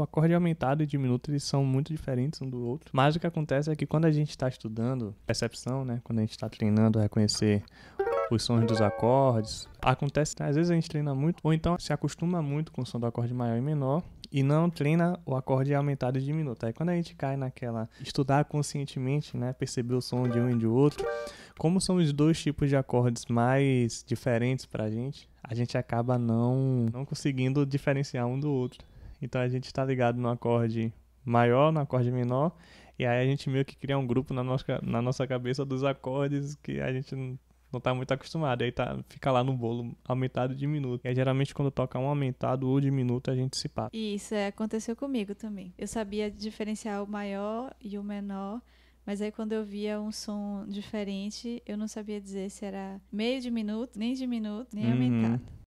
o acorde aumentado e diminuto eles são muito diferentes um do outro. Mas o que acontece é que quando a gente está estudando percepção, né, quando a gente está treinando a reconhecer os sons dos acordes, acontece, às vezes a gente treina muito ou então se acostuma muito com o som do acorde maior e menor e não treina o acorde aumentado e diminuto. Aí quando a gente cai naquela estudar conscientemente, né, perceber o som de um e de outro, como são os dois tipos de acordes mais diferentes para a gente, a gente acaba não, não conseguindo diferenciar um do outro. Então a gente está ligado no acorde maior, no acorde menor, e aí a gente meio que cria um grupo na nossa, na nossa cabeça dos acordes que a gente não está muito acostumado. E aí tá, fica lá no bolo aumentado e diminuto. E aí, geralmente quando toca um aumentado ou diminuto, a gente se passa. Isso é, aconteceu comigo também. Eu sabia diferenciar o maior e o menor. Mas aí quando eu via um som diferente, eu não sabia dizer se era meio diminuto, nem diminuto, nem uhum. aumentado.